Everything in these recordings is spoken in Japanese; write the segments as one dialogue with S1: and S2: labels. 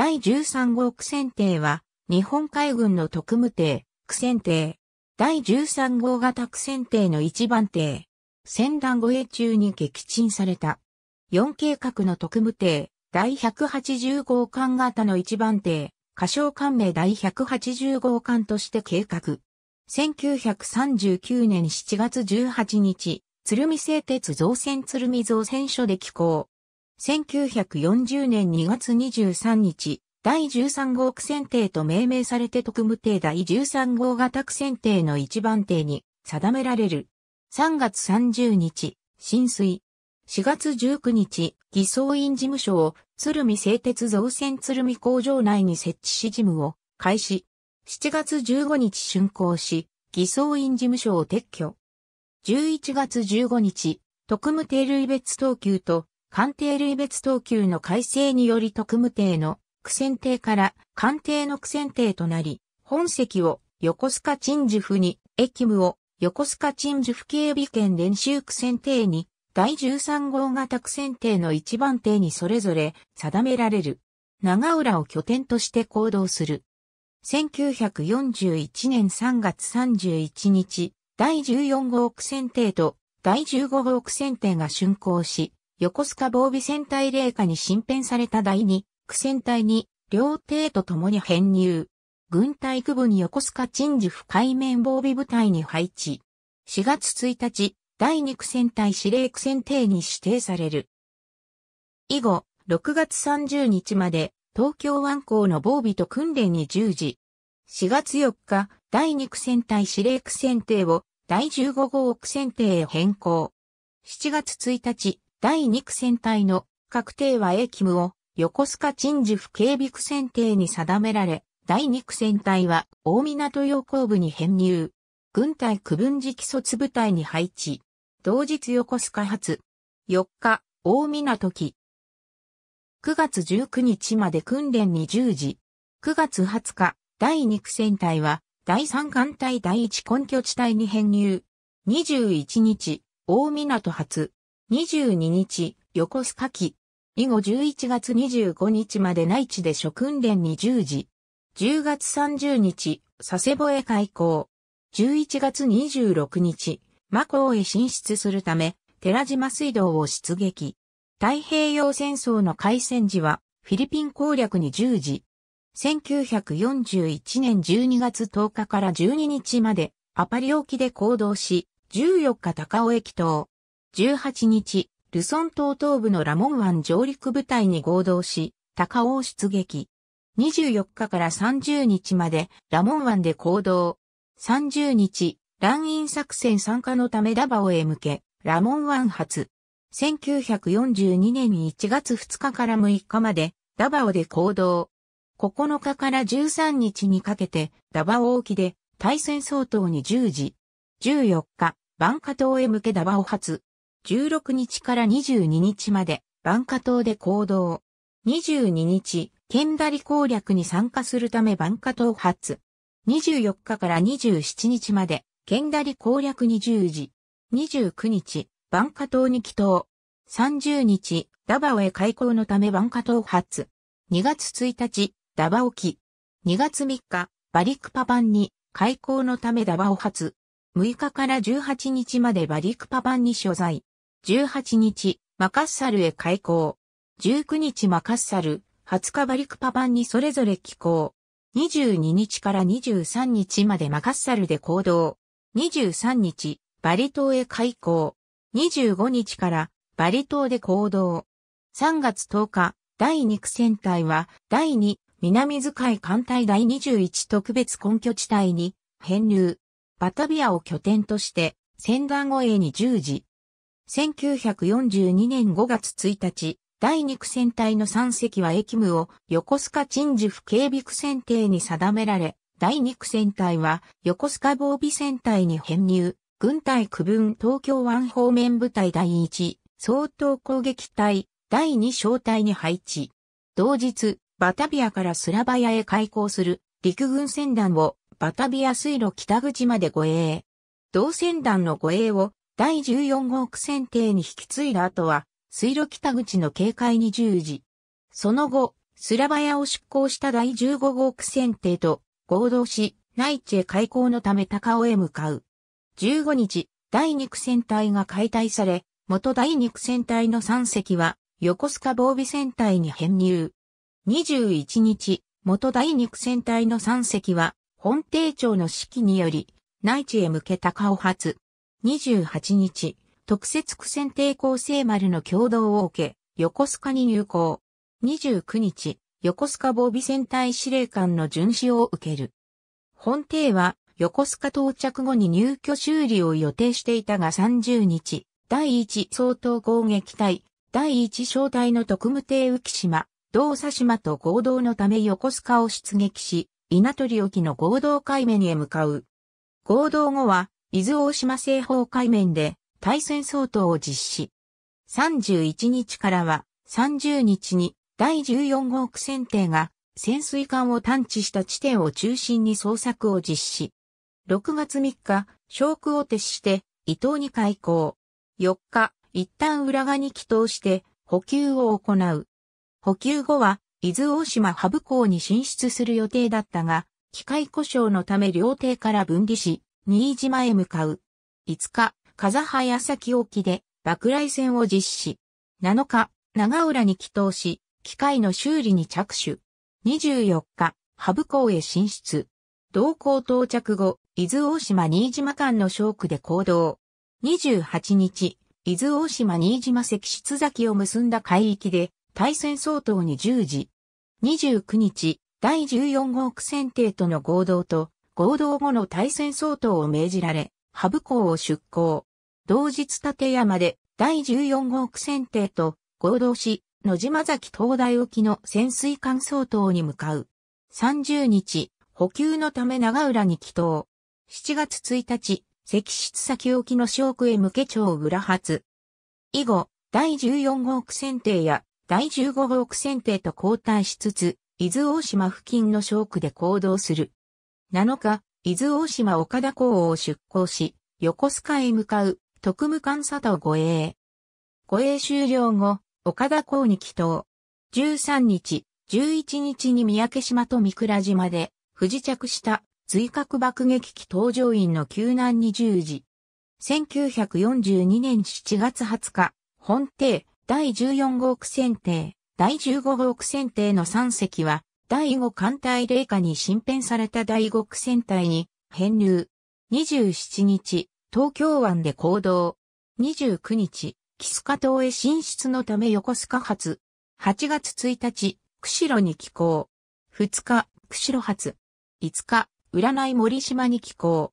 S1: 第13号苦戦艇は、日本海軍の特務艇、苦戦艇。第13号型苦戦艇の一番艇。戦団護衛中に撃沈された。4計画の特務艇、第180号艦型の一番艇、仮称艦名第180号艦として計画。1939年7月18日、鶴見製鉄造船鶴見造船所で寄港。1940年2月23日、第13号区選定と命名されて特務艇第13号型区選定の一番艇に定められる。3月30日、浸水。4月19日、偽装院事務所を鶴見製鉄造船鶴見工場内に設置し事務を開始。7月15日竣工し、偽装院事務所を撤去。11月15日、特務定類別等級と官邸類別等級の改正により特務艇の苦戦邸から官邸の苦戦邸となり、本席を横須賀鎮守府に、駅務を横須賀鎮守府警備圏練習苦戦邸に、第13号型苦戦邸の一番艇にそれぞれ定められる。長浦を拠点として行動する。1941年3月31日、第14号苦戦邸と第15号苦戦邸が竣工し、横須賀防備戦隊霊下に新編された第2、区戦隊に、両艇と共に編入。軍隊区部に横須賀鎮守府海面防備部隊に配置。4月1日、第2区戦隊司令区戦艇に指定される。以後、6月30日まで、東京湾港の防備と訓練に従事。4月4日、第2区戦隊司令区戦艇を第15号区戦艇へ変更。7月1日、第2区戦隊の確定は A 機務を横須賀鎮守府警備区選定に定められ、第2区戦隊は大港要行部に編入。軍隊区分時基礎部隊に配置。同日横須賀発。4日、大港機。9月19日まで訓練に10時。9月20日、第2区戦隊は、第3艦隊第1根拠地帯に編入。21日、大港発。22日、横須賀機。以後11月25日まで内地で諸訓練に従事。10月30日、佐世保へ開港。11月26日、マコーへ進出するため、寺島水道を出撃。太平洋戦争の開戦時は、フィリピン攻略に従事。1941年12月10日から12日まで、アパリ沖で行動し、14日高尾駅等。18日、ルソン島東部のラモン湾上陸部隊に合同し、高尾を出撃。24日から30日までラモン湾で行動。30日、乱印作戦参加のためダバオへ向け、ラモン湾発。1942年1月2日から6日までダバオで行動。9日から13日にかけてダバオ沖で対戦相当に10時。14日、バンカ島へ向けダバオ発。16日から22日まで、バンカ島で行動。22日、剣ダリ攻略に参加するためバンカ島発。24日から27日まで、剣ダリ攻略に従事。29日、バンカ島に帰島。30日、ダバオへ開港のためバンカ島発。2月1日、ダバオ機。2月3日、バリクパ版に開港のためダバオ発。6日から18日までバリクパ版に所在。18日、マカッサルへ開港。19日マカッサル、20日バリクパ版にそれぞれ寄港。22日から23日までマカッサルで行動。23日、バリ島へ開港。25日からバリ島で行動。3月10日、第2区戦隊は、第2、南使い艦隊第21特別根拠地帯に、編入。バタビアを拠点として、船団護衛に従事。1942年5月1日、第2区戦隊の3隻は駅務を横須賀鎮守府警備区戦艇に定められ、第2区戦隊は横須賀防備戦隊に編入、軍隊区分東京湾方面部隊第1、総統攻撃隊、第2小隊に配置。同日、バタビアからスラバヤへ開港する陸軍船団をバタビア水路北口まで護衛。同船団の護衛を第14号区選定に引き継いだ後は、水路北口の警戒に従事。その後、スラバヤを出港した第15号区選定と合同し、内地へ開港のため高尾へ向かう。15日、第2区船隊が解体され、元第2区船隊の3隻は、横須賀防備船隊に編入。21日、元第2区船隊の3隻は、本艇長の指揮により、内地へ向け高尾発。28日、特設苦戦抵抗成丸の共同を受け、横須賀に入港。29日、横須賀防備戦隊司令官の巡視を受ける。本艇は、横須賀到着後に入居修理を予定していたが30日、第1相当攻撃隊、第1小隊の特務艇浮島、道佐島と合同のため横須賀を出撃し、稲取沖の合同海面へ向かう。合同後は、伊豆大島西方海面で対戦相当を実施。31日からは30日に第14号区船艇が潜水艦を探知した地点を中心に捜索を実施。6月3日、昇空を徹して伊東に開港。4日、一旦浦賀に帰島して補給を行う。補給後は伊豆大島ハブ港に進出する予定だったが、機械故障のため両艇から分離し、新島へ向かう。5日、風早崎沖で、爆雷戦を実施。7日、長浦に帰投し、機械の修理に着手。24日、羽生港へ進出。同行到着後、伊豆大島新島間の小区で行動。28日、伊豆大島新島石室崎を結んだ海域で、対戦相当に従事。29日、第14号区選定との合同と、合同後の対戦相当を命じられ、ハブ港を出港。同日立山で第14号区選定と合同し、野島崎東大沖の潜水艦相当に向かう。30日、補給のため長浦に帰投。7月1日、石室先沖の小区へ向け町浦発。以後、第14号区選定や第15号区選定と交代しつつ、伊豆大島付近の小区で行動する。7日、伊豆大島岡田港を出港し、横須賀へ向かう特務監佐藤護衛。護衛終了後、岡田港に帰島。13日、11日に三宅島と三倉島で不時着した追核爆撃機搭乗員の救難に従事。1942年7月20日、本艇第14号区船艇、第15号区船艇の3隻は第5艦隊霊下に新編された第5戦隊に編入。27日、東京湾で行動。29日、キスカ島へ進出のため横須賀発。8月1日、釧路に寄港。2日、釧路発。5日、占い森島に寄港。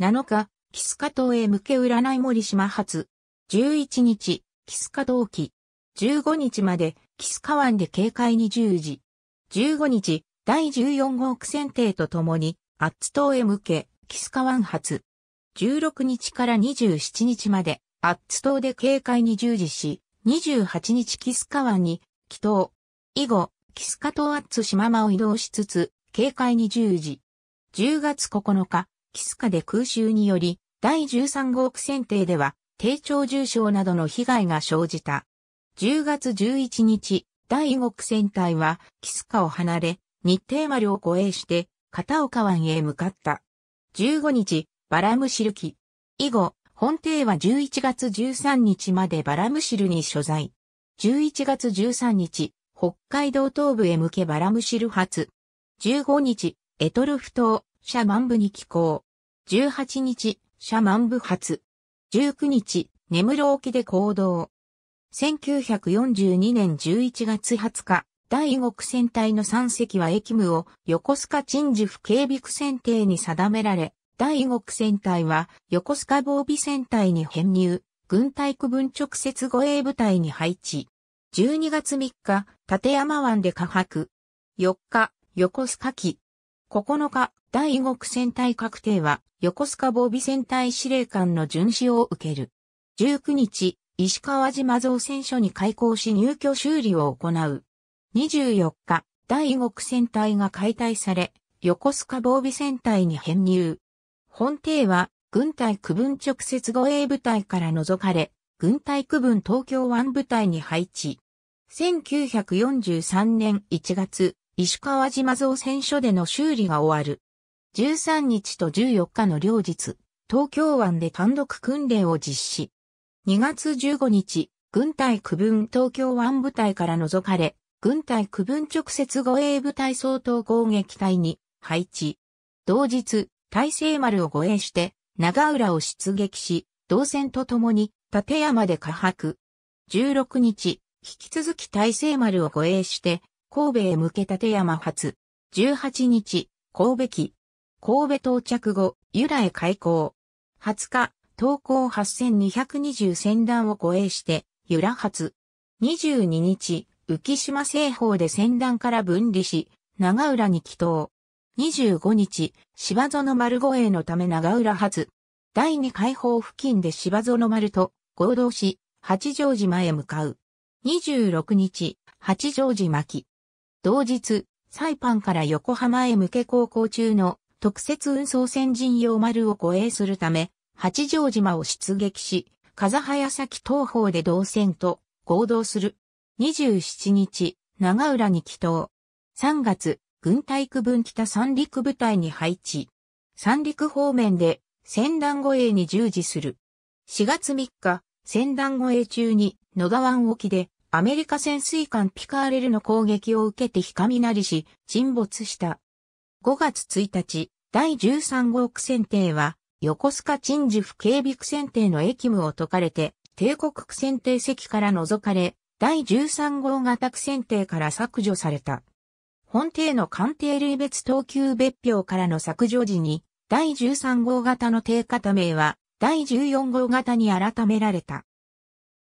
S1: 7日、キスカ島へ向け占い森島発。11日、キスカ島期。15日まで、キスカ湾で警戒に従事。15日、第14号区選定とともに、アッツ島へ向け、キスカ湾発。16日から27日まで、アッツ島で警戒に従事し、28日キスカ湾に、帰島。以後、キスカ島アッツ島間を移動しつつ、警戒に従事。10月9日、キスカで空襲により、第13号区選定では、低調重傷などの被害が生じた。10月11日、第五区戦隊は、キスカを離れ、日程丸を護衛して、片岡湾へ向かった。15日、バラムシル記。以後、本帝は11月13日までバラムシルに所在。11月13日、北海道東部へ向けバラムシル発。15日、エトルフ島、シャマンブに寄港。18日、シャマンブ発。19日、ネムロ沖で行動。1942年11月20日、第五国戦隊の3隻は駅務を横須賀鎮守府警備区選定に定められ、第五国戦隊は横須賀防備戦隊に編入、軍隊区分直接護衛部隊に配置。12月3日、立山湾で下泊。4日、横須賀機。9日、第五国戦隊確定は横須賀防備戦隊司令官の巡視を受ける。19日、石川島造船所に開港し入居修理を行う。24日、第五船隊が解体され、横須賀防備船隊に編入。本艇は、軍隊区分直接護衛部隊から除かれ、軍隊区分東京湾部隊に配置。1943年1月、石川島造船所での修理が終わる。13日と14日の両日、東京湾で単独訓練を実施。2月15日、軍隊区分東京湾部隊から除かれ、軍隊区分直接護衛部隊総統攻撃隊に配置。同日、大西丸を護衛して、長浦を出撃し、同戦とともに、立山で下泊。16日、引き続き大西丸を護衛して、神戸へ向け立山発。18日、神戸機。神戸到着後、由来開港。20日、投稿8220船団を護衛して、由良発。22日、浮島西方で船団から分離し、長浦に帰投。25日、芝園丸護衛のため長浦発。第2解放付近で芝園丸と合同し、八丈島へ向かう。26日、八丈島木。同日、サイパンから横浜へ向け航行中の特設運送船陣用丸を護衛するため、八丈島を出撃し、風早崎東方で同船と合同する。27日、長浦に帰島。3月、軍隊区分北三陸部隊に配置。三陸方面で戦団護衛に従事する。4月3日、戦団護衛中に野田湾沖でアメリカ潜水艦ピカーレルの攻撃を受けてな雷し沈没した。5月1日、第13号区船艇は横須賀鎮守府警備区選定の役務を解かれて、帝国区選定席から除かれ、第13号型区選定から削除された。本定の官邸類別等級別表からの削除時に、第13号型の定型名は、第14号型に改められた。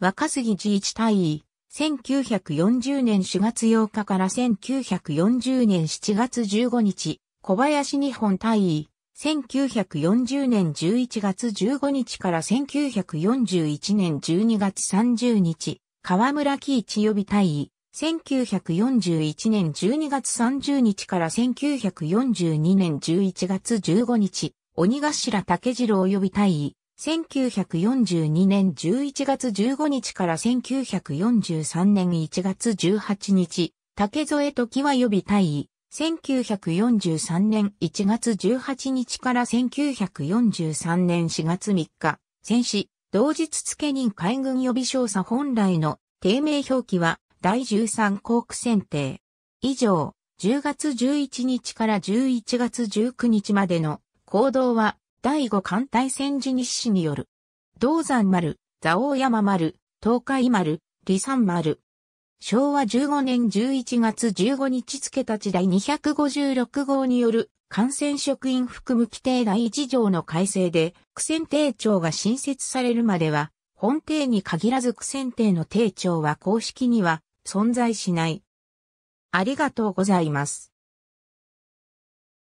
S1: 若杉治一大尉、1940年4月8日から1940年7月15日、小林日本大尉、1940年11月15日から1941年12月30日、河村喜一予備隊尉。1941年12月30日から1942年11月15日、鬼頭竹次郎予備隊尉。1942年11月15日から1943年1月18日、竹添時は予備隊尉。1943年1月18日から1943年4月3日、戦死、同日付任海軍予備少佐本来の定名表記は第13航空選定。以上、10月11日から11月19日までの行動は第5艦隊戦時日誌による。銅山丸、蔵王山丸、東海丸、李山丸、昭和15年11月15日付たち第256号による感染職員含む規定第1条の改正で、苦戦定庁が新設されるまでは、本定に限らず苦戦定の定庁は公式には存在しない。ありがとうございます。